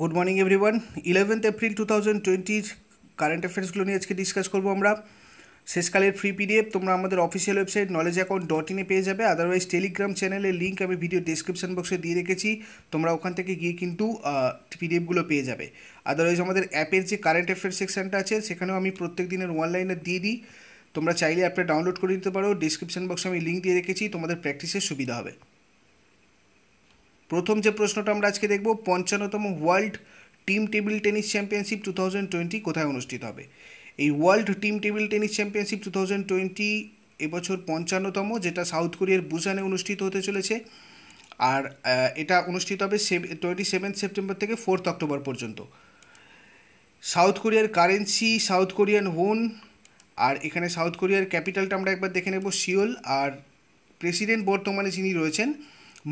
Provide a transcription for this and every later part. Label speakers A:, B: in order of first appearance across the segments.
A: good morning everyone eleventh April two thousand টোয়েন্টির current অ্যাফেয়ার্সগুলো নিয়ে আজকে ডিসকাস করবো আমরা শেষকালের ফ্রি পিডিএফ তোমরা আমাদের official website knowledge account dot ইনে পেয়ে যাবে আদারওয়াইজ টেলিগ্রাম চ্যানেলের লিঙ্ক আমি ভিডিও ডিসক্রিপশন বক্সে দিয়ে রেখেছি তোমরা ওখান থেকে গিয়ে কিন্তু পিডিএফগুলো পেয়ে যাবে আদারওয়াইজ আমাদের অ্যাপের যে কারেন্ট অ্যাফেয়ার্স সেকশনটা আছে সেখানেও আমি প্রত্যেক দিনের অনলাইনে দিয়ে দিই তোমরা চাইলে অ্যাপটা ডাউনলোড করে দিতে পারো ডিসক্রিপশন বক্সে আমি লিঙ্ক দিয়ে রেখেছি তোমাদের প্র্যাকটিসের সুবিধা হবে প্রথম যে প্রশ্নটা আমরা আজকে দেখব পঞ্চান্নতম world team table tennis championship two thousand twenty কোথায় অনুষ্ঠিত হবে এই world team table tennis championship two thousand twenty এবছর পঞ্চান্নতম যেটা সাউথ কোরিয়ার বুসানে অনুষ্ঠিত হতে চলেছে আর এটা অনুষ্ঠিত হবে টোয়েন্টি সেভেন সেপ্টেম্বর থেকে ফোর্থ অক্টোবর পর্যন্ত সাউথ কোরিয়ার কারেন্সি সাউথ কোরিয়ান হোন আর এখানে সাউথ কোরিয়ার ক্যাপিটালটা আমরা একবার দেখে নেব সিওল আর প্রেসিডেন্ট বর্তমানে যিনি রয়েছেন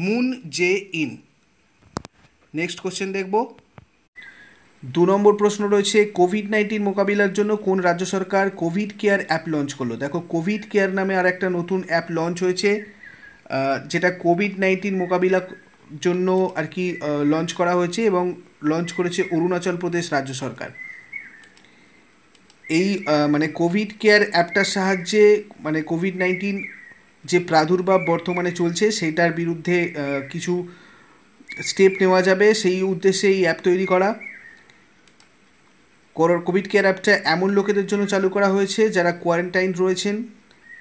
A: Moon Jae in next question দেখব দু নম্বর প্রশ্ন রয়েছে কোভিড নাইন্টিন মোকাবিলার জন্য কোন রাজ্য সরকার কোভিড কেয়ার অ্যাপ লঞ্চ করলো দেখো কোভিড কেয়ার নামে আর একটা নতুন অ্যাপ লঞ্চ হয়েছে যেটা কোভিড নাইন্টিন মোকাবিলা জন্য আর কি লঞ্চ করা হয়েছে এবং লঞ্চ করেছে অরুণাচল প্রদেশ রাজ্য সরকার এই মানে কোভিড কেয়ার অ্যাপটার সাহায্যে মানে কোভিড নাইন্টিন যে প্রাদুর্ভাব বর্তমানে চলছে সেটার বিরুদ্ধে কিছু স্টেপ নেওয়া যাবে সেই উদ্দেশ্যে এই অ্যাপ তৈরি করা কোভিড কেয়ার অ্যাপটা এমন লোকেদের জন্য চালু করা হয়েছে যারা কোয়ারেন্টাইন রয়েছেন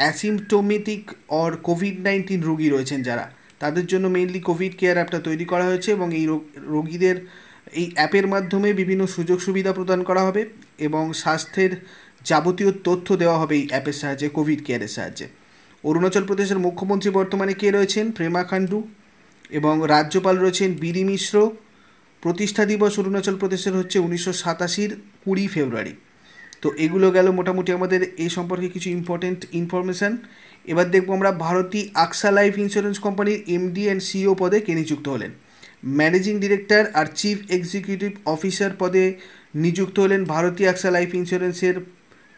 A: অ্যাসিমটোমেটিক অর কোভিড নাইন্টিন রোগী রয়েছেন যারা তাদের জন্য মেইনলি কোভিড কেয়ার অ্যাপটা তৈরি করা হয়েছে এবং এই রোগীদের এই অ্যাপের মাধ্যমে বিভিন্ন সুযোগ সুবিধা প্রদান করা হবে এবং স্বাস্থ্যের যাবতীয় তথ্য দেওয়া হবে এই অ্যাপের সাহায্যে কোভিড কেয়ারের সাহায্যে অরুণাচল প্রদেশের মুখ্যমন্ত্রী বর্তমানে কে রয়েছেন প্রেমা খান্ডু এবং রাজ্যপাল রয়েছেন বিডি মিশ্র প্রতিষ্ঠা দিবস অরুণাচল প্রদেশের হচ্ছে উনিশশো সাতাশির কুড়ি ফেব্রুয়ারি তো এগুলো গেল মোটামুটি আমাদের এ সম্পর্কে কিছু ইম্পর্টেন্ট ইনফরমেশান এবার দেখবো আমরা ভারতী আকসা লাইফ ইন্স্যুরেন্স কোম্পানির এমডি অ্যান্ড সিও পদে কে নিযুক্ত হলেন ম্যানেজিং ডিরেক্টর আর চিফ এক্সিকিউটিভ অফিসার পদে নিযুক্ত হলেন ভারতী আকসা লাইফ ইন্স্যুরেন্সের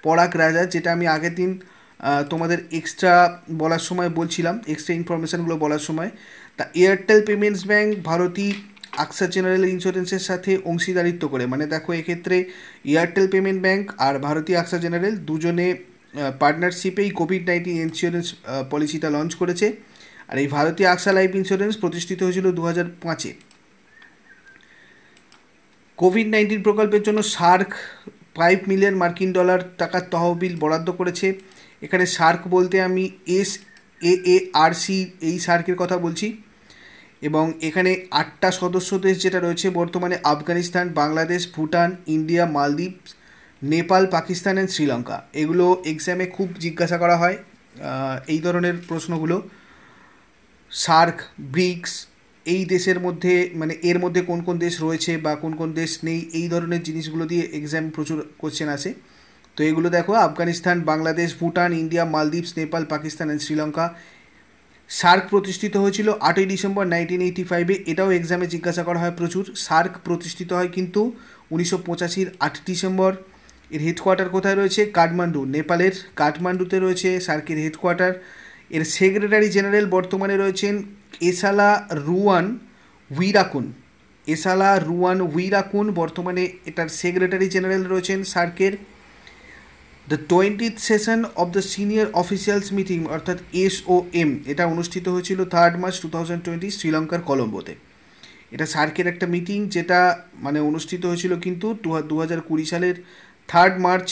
A: পরাগ রাজা যেটা আমি আগের দিন তোমাদের এক্সট্রা বলার সময় বলছিলাম এক্সট্রা ইনফরমেশানগুলো বলার সময় তা Airtel payments bank Bharti Axa general ইন্স্যুরেন্সের সাথে অংশীদারিত্ব করে মানে দেখো এক্ষেত্রে এয়ারটেল পেমেন্ট ব্যাঙ্ক আর ভারতীয় আকসা জেনারেল দুজনে পার্টনারশিপেই কোভিড নাইন্টিন ইন্স্যুরেন্স পলিসিটা লঞ্চ করেছে আর এই ভারতীয় আকসা লাইফ ইন্স্যুরেন্স প্রতিষ্ঠিত হয়েছিল দু হাজার পাঁচে কোভিড নাইন্টিন প্রকল্পের জন্য সার্ক ফাইভ মিলিয়ন মার্কিন ডলার টাকার তহবিল বরাদ্দ করেছে এখানে সার্ক বলতে আমি S A A R C এই সার্কের কথা বলছি এবং এখানে আটটা সদস্য দেশ যেটা রয়েছে বর্তমানে আফগানিস্তান বাংলাদেশ ভুটান ইন্ডিয়া মালদ্বীপ নেপাল পাকিস্তান অ্যান্ড শ্রীলঙ্কা এগুলো এক্সামে খুব জিজ্ঞাসা করা হয় এই ধরনের প্রশ্নগুলো সার্ক ব্রিক্স এই দেশের মধ্যে মানে এর মধ্যে কোন কোন দেশ রয়েছে বা কোন কোন দেশ নেই এই ধরনের জিনিসগুলো দিয়ে এক্সাম প্রচুর কোশ্চেন আসে তো এগুলো দেখো Afghanistan Bangladesh Bhutan India Maldives Nepal Pakistan and Sri Lanka SAARC প্রতিষ্ঠিত হয়েছিল আটই ডিসেম্বর নাইনটিন এইটি ফাইভে এটাও এক্সামে জিজ্ঞাসা করা হয় প্রচুর সার্ক প্রতিষ্ঠিত হয় কিন্তু উনিশশো পঁচাশির আট ডিসেম্বর এর হেডকোয়ার্টার কোথায় রয়েছে কাঠমান্ডু নেপালের কাঠমান্ডুতে রয়েছে সার্কের হেডকোয়ার্টার এর সেক্রেটারি জেনারেল বর্তমানে রয়েছেন এসালা রুয়ান উইরাকুন এসালা রুয়ান উইরাকুন বর্তমানে এটার সেক্রেটারি জেনারেল রয়েছেন সার্কের the twentieth session of the senior officials meeting অর্থাৎ এম এটা অনুষ্ঠিত হয়েছিল third March two thousand twenty শ্রীলঙ্কার কলম্বোতে এটা সার্কের একটা মিটিং যেটা মানে অনুষ্ঠিত হয়েছিল কিন্তু দু হাজার কুড়ি সালের থার্ড মার্চ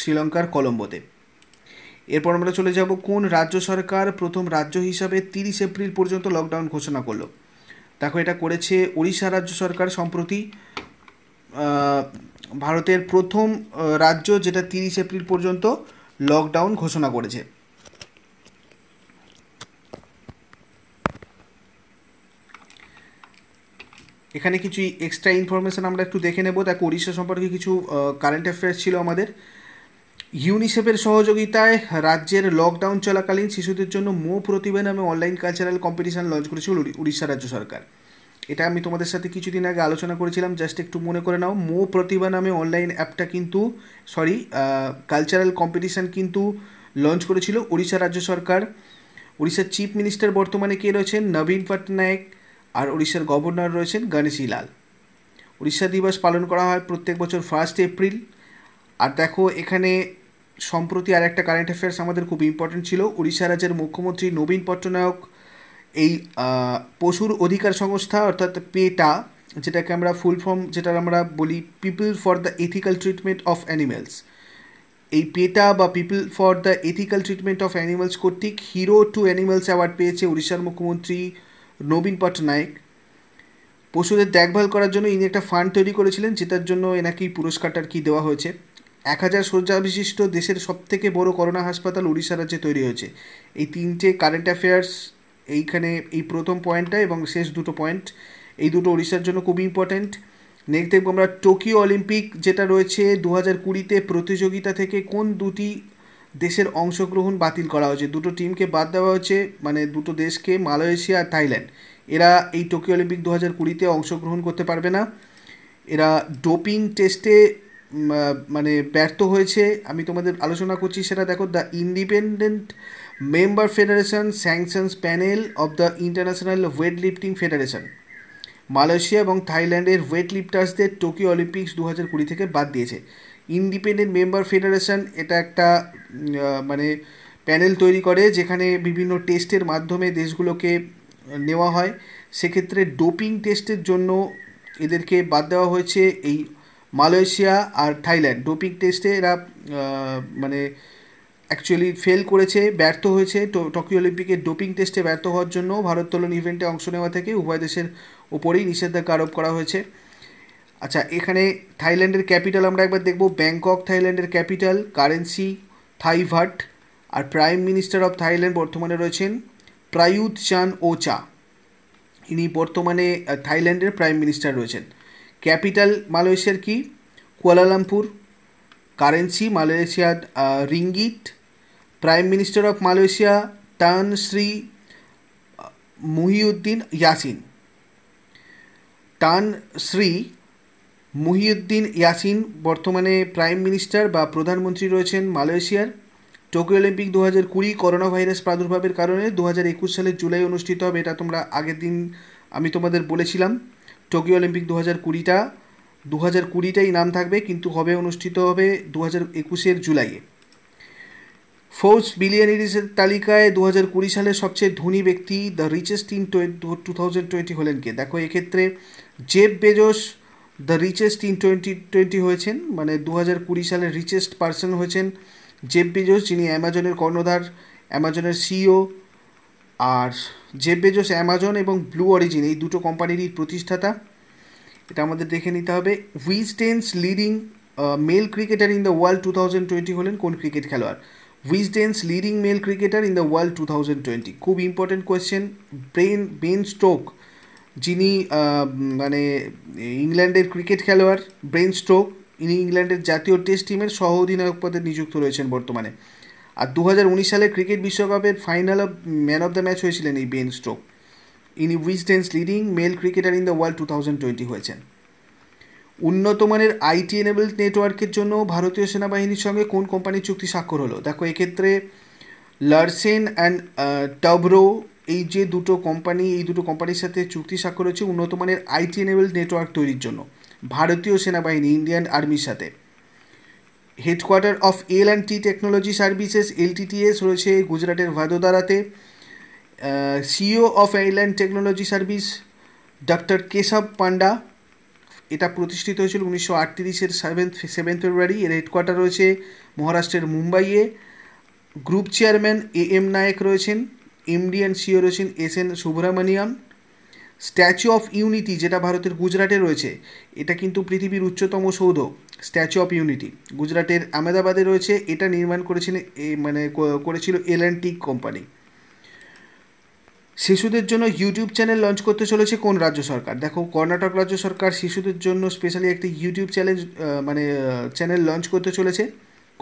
A: শ্রীলঙ্কার কলম্বোতে এরপর আমরা চলে যাব কোন রাজ্য সরকার প্রথম রাজ্য হিসাবে তিরিশ এপ্রিল পর্যন্ত লকডাউন ঘোষণা করলো দেখো এটা করেছে ওড়িশা রাজ্য সরকার সম্প্রতি ভারতের প্রথম রাজ্য যেটা তিরিশ এপ্রিল পর্যন্ত লকডাউন ঘোষণা করেছে এখানে কিছু এক্সট্রা ইনফরমেশান আমরা একটু দেখে নেব দেখো উড়িষ্যা সম্পর্কে কিছু কারেন্ট অ্যাফেয়ার্স ছিল আমাদের ইউনিসেফের সহযোগিতায় রাজ্যের লকডাউন চলাকালীন শিশুদের জন্য মো প্রতিবেদ নামে অনলাইন কালচারাল কম্পিটিশন লঞ্চ করেছিল উড়িষ্যা রাজ্য সরকার এটা আমি তোমাদের সাথে কিছুদিন আগে আলোচনা করেছিলাম জাস্ট একটু মনে করে নাও মো প্রতিভা নামে অনলাইন অ্যাপটা কিন্তু সরি কালচারাল কম্পিটিশান কিন্তু লঞ্চ করেছিল উড়িষ্যা রাজ্য সরকার উড়িষ্যার চিফ মিনিস্টার বর্তমানে কে রয়েছেন নবীন পটনায়ক আর উড়িষ্যার গভর্নর রয়েছেন গণেশী লাল উড়িষ্যা দিবস পালন করা হয় প্রত্যেক বছর ফার্স্ট এপ্রিল আর দেখো এখানে সম্প্রতি আর একটা কারেন্ট অ্যাফেয়ার্স আমাদের খুব ইম্পর্টেন্ট ছিল উড়িষ্যা রাজ্যের মুখ্যমন্ত্রী নবীন পট্টনায়ক এই পশুর অধিকার সংস্থা অর্থাৎ পেটা যেটাকে আমরা ফুল ফর্ম যেটা আমরা বলি people for the ethical treatment of animals এই পেটা বা people for the ethical treatment of animals কর্তৃক হিরো টু অ্যানিমালস অ্যাওয়ার্ড পেয়েছে উড়িষ্যার মুখ্যমন্ত্রী নবীন পটনায়ক পশুদের দেখভাল করার জন্য ইনি একটা ফান্ড তৈরি করেছিলেন যেটার জন্য এনাকে এই পুরস্কারটা আর কি দেওয়া হয়েছে এক হাজার শয্যা বিশিষ্ট দেশের সবথেকে বড় করোনা হাসপাতাল উড়িষ্যা রাজ্যে তৈরি হয়েছে এই তিনটে কারেন্ট অ্যাফেয়ার্স এইখানে এই প্রথম পয়েন্টটা এবং শেষ দুটো পয়েন্ট এই দুটো ওড়িশার জন্য খুবই ইম্পর্ট্যান্ট নেক্সট দেখবো আমরা টোকিও অলিম্পিক যেটা রয়েছে দু হাজার কুড়িতে প্রতিযোগিতা থেকে কোন দুটি দেশের অংশগ্রহণ বাতিল করা হয়েছে দুটো টিমকে বাদ দেওয়া হয়েছে মানে দুটো দেশকে মালয়েশিয়া আর থাইল্যান্ড এরা এই টোকিও অলিম্পিক দু হাজার কুড়িতে অংশগ্রহণ করতে পারবে না এরা ডোপিং টেস্টে মানে ব্যর্থ হয়েছে আমি তোমাদের আলোচনা করছি সেটা দেখো the independent member federation sanctions panel of the international weight lifting federation Malaysia এবং থাইল্যান্ডের ওয়েট লিফটার্সদের টোকিও অলিম্পিক্স দু হাজার কুড়ি থেকে বাদ দিয়েছে ইন্ডিপেন্ডেন্ট মেম্বার ফেডারেশন এটা একটা মানে প্যানেল তৈরি করে যেখানে বিভিন্ন টেস্টের মাধ্যমে দেশগুলোকে নেওয়া হয় সেক্ষেত্রে ডোপিং টেস্টের জন্য এদেরকে বাদ দেওয়া হয়েছে এই মালয়েশিয়া আর থাইল্যান্ড ডোপিং টেস্টে এরা মানে অ্যাকচুয়ালি ফেল করেছে ব্যর্থ হয়েছে টোকিও অলিম্পিকের ডোপিং টেস্টে ব্যর্থ হওয়ার জন্য ভারোত্তোলন ইভেন্টে অংশ নেওয়া থেকে উভয় দেশের ওপরেই নিষেধাজ্ঞা আরোপ করা হয়েছে আচ্ছা এখানে থাইল্যান্ডের ক্যাপিটাল আমরা একবার দেখব ব্যাংকক থাইল্যান্ডের ক্যাপিটাল কারেন্সি থাইভাট আর প্রাইম মিনিস্টার অফ থাইল্যান্ড বর্তমানে রয়েছেন প্রায়ুত চান ওচা ইনি বর্তমানে থাইল্যান্ডের প্রাইম মিনিস্টার রয়েছেন ক্যাপিটাল মালয়েশিয়ার কি কুয়ালালামপুর কারেন্সি মালয়েশিয়ার ringgit prime minister of Malaysia Tan Sri Muhiuddin Yasin টান শ্রী মুহিউদ্দিন ইয়াসিন বর্তমানে প্রাইম মিনিস্টার বা প্রধানমন্ত্রী রয়েছেন মালয়েশিয়ার টোকিও অলিম্পিক দু হাজার কুড়ি করোনা ভাইরাস প্রাদুর্ভাবের কারণে দু হাজার একুশ সালের জুলাই অনুষ্ঠিত হবে এটা তোমরা আগের দিন আমি তোমাদের বলেছিলাম টোকিও অলিম্পিক দু হাজার কুড়িটা দু হাজার কুড়িটাই নাম থাকবে কিন্তু হবে অনুষ্ঠিত হবে দু হাজার একুশের জুলাইয়ে ফোর্স বিলিয়নিয়ারিসের তালিকায় দু হাজার কুড়ি সালে সবচেয়ে ধনী ব্যক্তি the richest in two thousand twenty হলেন কে দেখো এক্ষেত্রে Jeff Bezos the richest in twenty twenty হয়েছেন মানে দু হাজার কুড়ি সালের রিচেস্ট পার্সন হয়েছেন জেব বেজস যিনি অ্যামাজনের কর্ণধার অ্যামাজনের সিইও e আর জেব বেজস অ্যামাজন এবং ব্লু অরিজিন এই দুটো কোম্পানিরই প্রতিষ্ঠাতা এটা আমাদের দেখে নিতে হবে Wisden's leading male cricketer in the world two thousand twenty হলেন কোন ক্রিকেট খেলোয়াড় leading male cricketer in the world two thousand twenty খুব ইম্পর্টেন্ট কোয়েশ্চেন ব্রেন বেন স্টোক যিনি মানে ইংল্যান্ডের ক্রিকেট খেলোয়াড় ব্রেন স্টোক ইনি ইংল্যান্ডের জাতীয় টেস্ট টিমের সহ অধিনায়ক পদে নিযুক্ত রয়েছেন বর্তমানে আর দু হাজার সালে ক্রিকেট বিশ্বকাপের final of man of the match হয়েছিলেন এই বেন স্টোক ইনি ডেন্স leading male cricketer in the world two thousand twenty হয়েছেন উন্নত মানের আইটি এনেবলড নেটওয়ার্কের জন্য ভারতীয় সেনাবাহিনীর সঙ্গে কোন কোম্পানির চুক্তি স্বাক্ষর হলো দেখো এক্ষেত্রে লার্সেন অ্যান্ড টাবরো এই যে দুটো কোম্পানি এই দুটো কোম্পানির সাথে চুক্তি স্বাক্ষর উন্নত উন্নতমানের আইটি এনেবলড নেটওয়ার্ক তৈরির জন্য ভারতীয় সেনাবাহিনী ইন্ডিয়ান আর্মির সাথে headquarter of L and T technology services LTTS রয়েছে গুজরাটের ভাদোদারাতে CEO of L and technology service doctor Keshab Panda এটা প্রতিষ্ঠিত হয়েছিল উনিশশো আটত্রিশের সেভেন্থ সেভেন্থ ফেব্রুয়ারি এর হেডকোয়ার্টার রয়েছে মহারাষ্ট্রের মুম্বাইয়ে group chairman A M Naik রয়েছেন এমডি অ্যান্ড সিও রয়েছেন S N Subrahmanyan statue of unity যেটা ভারতের গুজরাটে রয়েছে এটা কিন্তু পৃথিবীর উচ্চতম সৌধ স্ট্যাচু অফ ইউনিটি গুজরাটের আহমেদাবাদে রয়েছে এটা নির্মাণ করেছেন মানে করেছিল এল অ্যান্ড টিক কোম্পানি শিশুদের জন্য ইউটিউব চ্যানেল লঞ্চ করতে চলেছে কোন রাজ্য সরকার দেখো কর্ণাটক রাজ্য সরকার শিশুদের জন্য স্পেশালি একটি ইউটিউব চ্যানেল মানে চ্যানেল লঞ্চ করতে চলেছে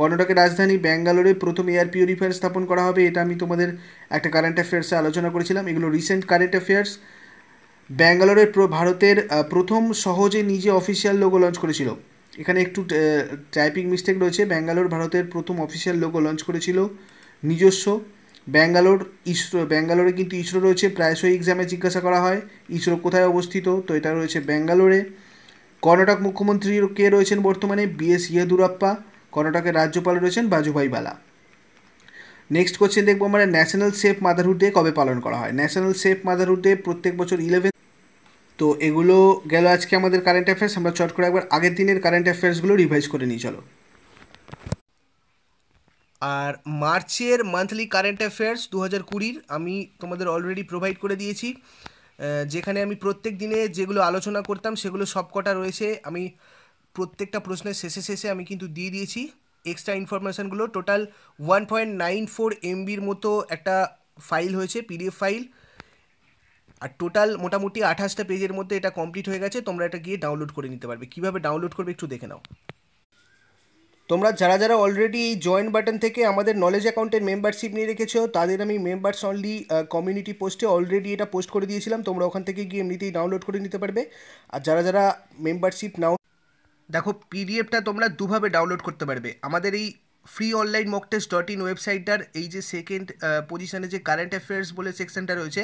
A: কর্ণাটকের রাজধানী ব্যাঙ্গালোরে প্রথম এয়ার পিউরিফায়ার স্থাপন করা হবে এটা আমি তোমাদের একটা কারেন্ট অ্যাফেয়ার্সে আলোচনা করেছিলাম এগুলো রিসেন্ট কারেন্ট অ্যাফেয়ার্স ব্যাঙ্গালোরের ভারতের প্রথম সহজে নিজে অফিসিয়াল লোগো লঞ্চ করেছিল এখানে একটু টাইপিং মিস্টেক রয়েছে ব্যাঙ্গালোর ভারতের প্রথম অফিসিয়াল লোগো লঞ্চ করেছিল নিজস্ব ব্যাঙ্গালোর ইসরো ব্যাঙ্গালোরে কিন্তু ইসরো রয়েছে প্রায়শই এক্সামে জিজ্ঞাসা করা হয় ইসরো কোথায় অবস্থিত তো এটা রয়েছে ব্যাঙ্গালোরে কর্ণাটক মুখ্যমন্ত্রী কে রয়েছেন বর্তমানে বিএস ইয়েদুরাপ্পা কর্ণাটকের রাজ্যপাল রয়েছেন বাজুভাই বালা নেক্সট কোশ্চেন দেখবো আমরা ন্যাশনাল সেফ মাদারহুড ডে কবে পালন করা হয় ন্যাশনাল সেফ মাদারহুড ডে প্রত্যেক বছর ইলেভেন তো এগুলো গেল আজকে আমাদের কারেন্ট অ্যাফেয়ার্স আমরা চট করে একবার আগের দিনের কারেন্ট অ্যাফেয়ার্সগুলো রিভাইজ করে নিয়ে চলো আর মার্চের মান্থলি কারেন্ট অ্যাফেয়ার্স দু হাজার কুড়ির আমি তোমাদের অলরেডি প্রোভাইড করে দিয়েছি যেখানে আমি প্রত্যেক দিনে যেগুলো আলোচনা করতাম সেগুলো সবকটা রয়েছে আমি প্রত্যেকটা প্রশ্নের শেষে শেষে আমি কিন্তু দিয়ে দিয়েছি এক্সট্রা ইনফরমেশানগুলো total one point nine four এমবির মতো একটা ফাইল হয়েছে পিডিএফ ফাইল আর টোটাল মোটামুটি আঠাশটা পেজের মধ্যে এটা কমপ্লিট হয়ে গেছে তোমরা এটা গিয়ে ডাউনলোড করে নিতে পারবে কীভাবে ডাউনলোড করবে একটু দেখে নাও তোমরা যারা যারা অলরেডি এই জয়েন্ট বাটন থেকে আমাদের নলেজ অ্যাকাউন্টের মেম্বারশিপ নিয়ে রেখেছো তাদের আমি মেম্বার্স অনলি কমিউনিটি পোস্টে অলরেডি এটা পোস্ট করে দিয়েছিলাম তোমরা ওখান থেকে গিয়ে এমনিতেই ডাউনলোড করে নিতে পারবে আর যারা যারা মেম্বারশিপ নাও দেখো পিডিএফটা তোমরা দুভাবে ডাউনলোড করতে পারবে আমাদের এই free online mock test dot in ওয়েবসাইটটার এই যে সেকেন্ড পজিশানে যে কারেন্ট অ্যাফেয়ার্স বলে সেকশনটা রয়েছে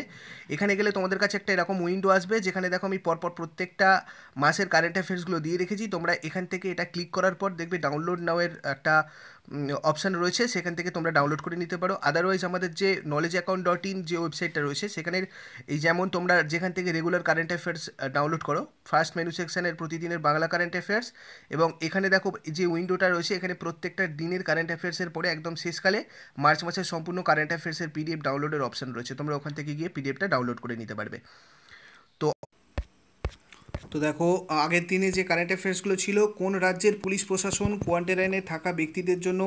A: এখানে গেলে তোমাদের কাছে একটা এরকম উইন্ডো আসবে যেখানে দেখো আমি পরপর প্রত্যেকটা মাসের কারেন্ট অ্যাফেয়ার্সগুলো দিয়ে রেখেছি তোমরা এখান থেকে এটা ক্লিক করার পর দেখবে ডাউনলোড নাওয়ের একটা অপশান রয়েছে সেখান থেকে তোমরা ডাউনলোড করে নিতে পারো আদারওয়াইজ আমাদের যে নলেজ অ্যাকাউন্ট ডট ইন যে ওয়েবসাইটটা রয়েছে সেখানের এই যেমন তোমরা যেখান থেকে রেগুলার কারেন্ট অ্যাফেয়ার্স ডাউনলোড করো ফার্স্ট মেনু সেকশানের প্রতিদিনের বাংলা কারেন্ট অ্যাফেয়ার্স এবং এখানে দেখো যে উইন্ডোটা রয়েছে এখানে প্রত্যেকটা দিনের কারেন্ট অ্যাফেয়ার্সের পরে একদম শেষকালে মার্চ মাসের সম্পূর্ণ কারেন্ট অ্যাফেয়ার্সের পিডিএফ ডাউনলোডের অপশান রয়েছে তোমরা ওখান থেকে গিয়ে পিডিএফটা ডাউনলোড করে নিতে পারবে তো তো দেখো আগের দিনে যে কারেন্ট অ্যাফেয়ার্সগুলো ছিল কোন রাজ্যের পুলিশ প্রশাসন কোয়ারেন্টাইনে থাকা ব্যক্তিদের জন্য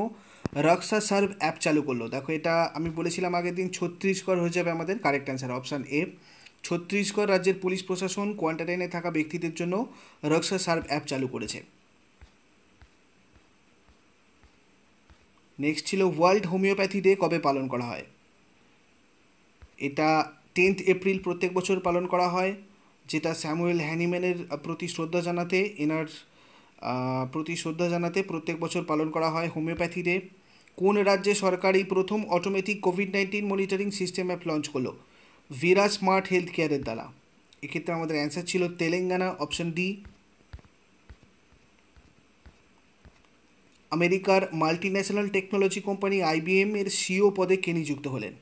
A: রক্সা সার্ভ অ্যাপ চালু করলো দেখো এটা আমি বলেছিলাম আগের দিন ছত্রিশগড় হয়ে যাবে আমাদের correct answer option A Chhattisgarh রাজ্যের পুলিশ প্রশাসন কোয়ারেন্টাইনে থাকা ব্যক্তিদের জন্য রক্সা সার্ভ অ্যাপ চালু করেছে নেক্সট ছিল ওয়ার্ল্ড হোমিওপ্যাথি ডে কবে পালন করা হয় এটা টেন্থ এপ্রিল প্রত্যেক বছর পালন করা হয় যেটা স্যামুয়েল হ্যানিম্যানের প্রতি শ্রদ্ধা জানাতে এনার প্রতি শ্রদ্ধা জানাতে প্রত্যেক বছর পালন করা হয় হোমিওপ্যাথি ডে কোন রাজ্যে সরকারি প্রথম automatic covid nineteen monitoring system app launch করলো ভিরা স্মার্ট হেলথ কেয়ারের দ্বারা এক্ষেত্রে আমাদের অ্যান্সার ছিল তেলেঙ্গানা অপশন ডি আমেরিকার multi national technology company IBM এর সিও e পদে কে নিযুক্ত হলেন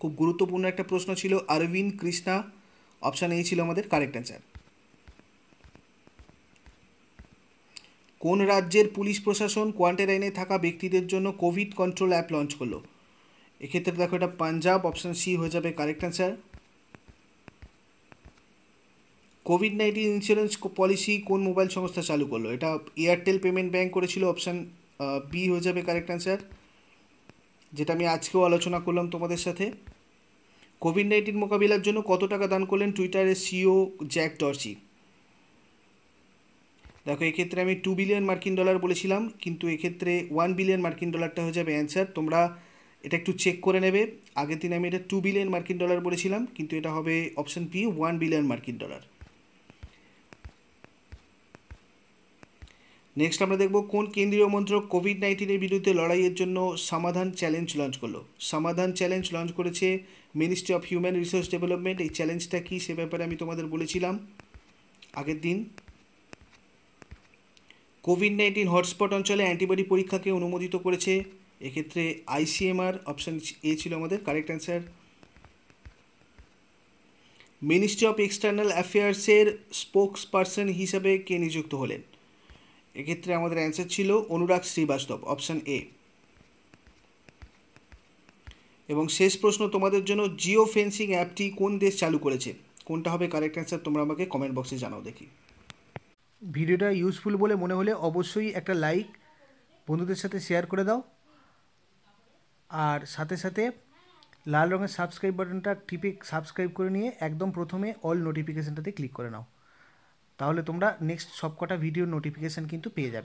A: খুব গুরুত্বপূর্ণ একটা প্রশ্ন ছিল অরবিন্দ কৃষ্ণা অপশান এই ছিল আমাদের কারেক্ট অ্যান্সার কোন রাজ্যের পুলিশ প্রশাসন কোয়ারেন্টাইনে থাকা ব্যক্তিদের জন্য কোভিড কন্ট্রোল অ্যাপ লঞ্চ করলো এক্ষেত্রে দেখো এটা পাঞ্জাব অপশান সি হয়ে যাবে correct answer covid nineteen insurance policy কোন মোবাইল সংস্থা চালু করলো এটা এয়ারটেল পেমেন্ট ব্যাঙ্ক করেছিল অপশান বি হয়ে যাবে কারেক্ট অ্যান্সার যেটা আমি আজকেও আলোচনা করলাম তোমাদের সাথে কোভিড নাইন্টিন মোকাবিলার জন্য কত টাকা দান করলেন টুইটারের সিও জ্যাক ডর্সি দেখো এক্ষেত্রে আমি টু বিলিয়ন মার্কিন ডলার বলেছিলাম কিন্তু এক্ষেত্রে ওয়ান বিলিয়ন মার্কিন ডলারটা হয়ে যাবে অ্যান্সার তোমরা এটা একটু চেক করে নেবে আগের দিন আমি এটা টু বিলিয়ন মার্কিন ডলার বলেছিলাম কিন্তু এটা হবে অপশান পি ওয়ান বিলিয়ন মার্কিন ডলার নেক্সট আমরা দেখব কোন কেন্দ্রীয় মন্ত্রক কোভিড নাইন্টিনের বিরুদ্ধে লড়াইয়ের জন্য সমাধান চ্যালেঞ্জ লঞ্চ করলো সমাধান চ্যালেঞ্জ লঞ্চ করেছে ministry of human resource development এই চ্যালেঞ্জটা কী সে ব্যাপারে আমি তোমাদের বলেছিলাম আগের দিন কোভিড নাইন্টিন হটস্পট অঞ্চলে অ্যান্টিবডি পরীক্ষাকে অনুমোদিত করেছে এক্ষেত্রে আইসিএমআর অপশান এ ছিল আমাদের correct answer ministry of external অ্যাফেয়ার্সের স্পোক্স পার্সন হিসাবে কে নিযুক্ত হলেন এক্ষেত্রে আমাদের অ্যান্সার ছিল অনুরাগ শ্রীবাস্তব অপশান এ এবং শেষ প্রশ্ন তোমাদের জন্য জিও ফেন্সিং অ্যাপটি কোন দেশ চালু করেছে কোনটা হবে কারেক্ট অ্যান্সার তোমরা আমাকে কমেন্ট বক্সে জানাও দেখি ভিডিওটা ইউজফুল বলে মনে হলে অবশ্যই একটা লাইক বন্ধুদের সাথে শেয়ার করে দাও আর সাথে সাথে লাল রঙের সাবস্ক্রাইব বাটনটা টিপে সাবস্ক্রাইব করে নিয়ে একদম প্রথমে অল নোটিফিকেশানটাতে ক্লিক করে নাও তাহলে তোমরা নেক্সট সবকটা ভিডিও নোটিফিকেশান কিন্তু পেয়ে যাবে